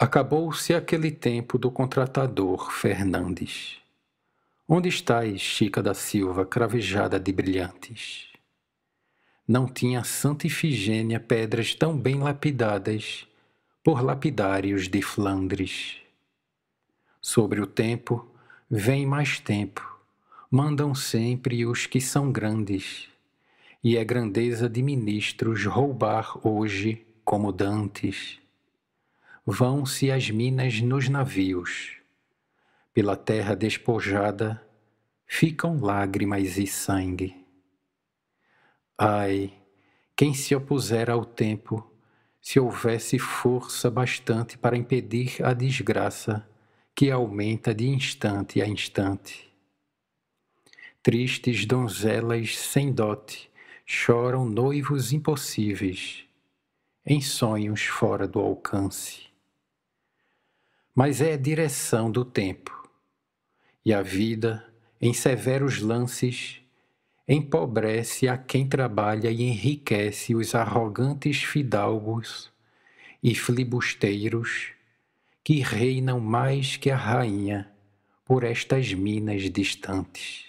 Acabou-se aquele tempo do contratador Fernandes. Onde estás, Chica da Silva, cravejada de brilhantes? Não tinha Santa Ifigênia pedras tão bem lapidadas por lapidários de Flandres. Sobre o tempo, vem mais tempo, mandam sempre os que são grandes, e é grandeza de ministros roubar hoje como dantes Vão-se as minas nos navios. Pela terra despojada ficam lágrimas e sangue. Ai, quem se opuser ao tempo, se houvesse força bastante para impedir a desgraça que aumenta de instante a instante. Tristes donzelas sem dote choram noivos impossíveis, em sonhos fora do alcance mas é a direção do tempo. E a vida, em severos lances, empobrece a quem trabalha e enriquece os arrogantes fidalgos e flibusteiros que reinam mais que a rainha por estas minas distantes.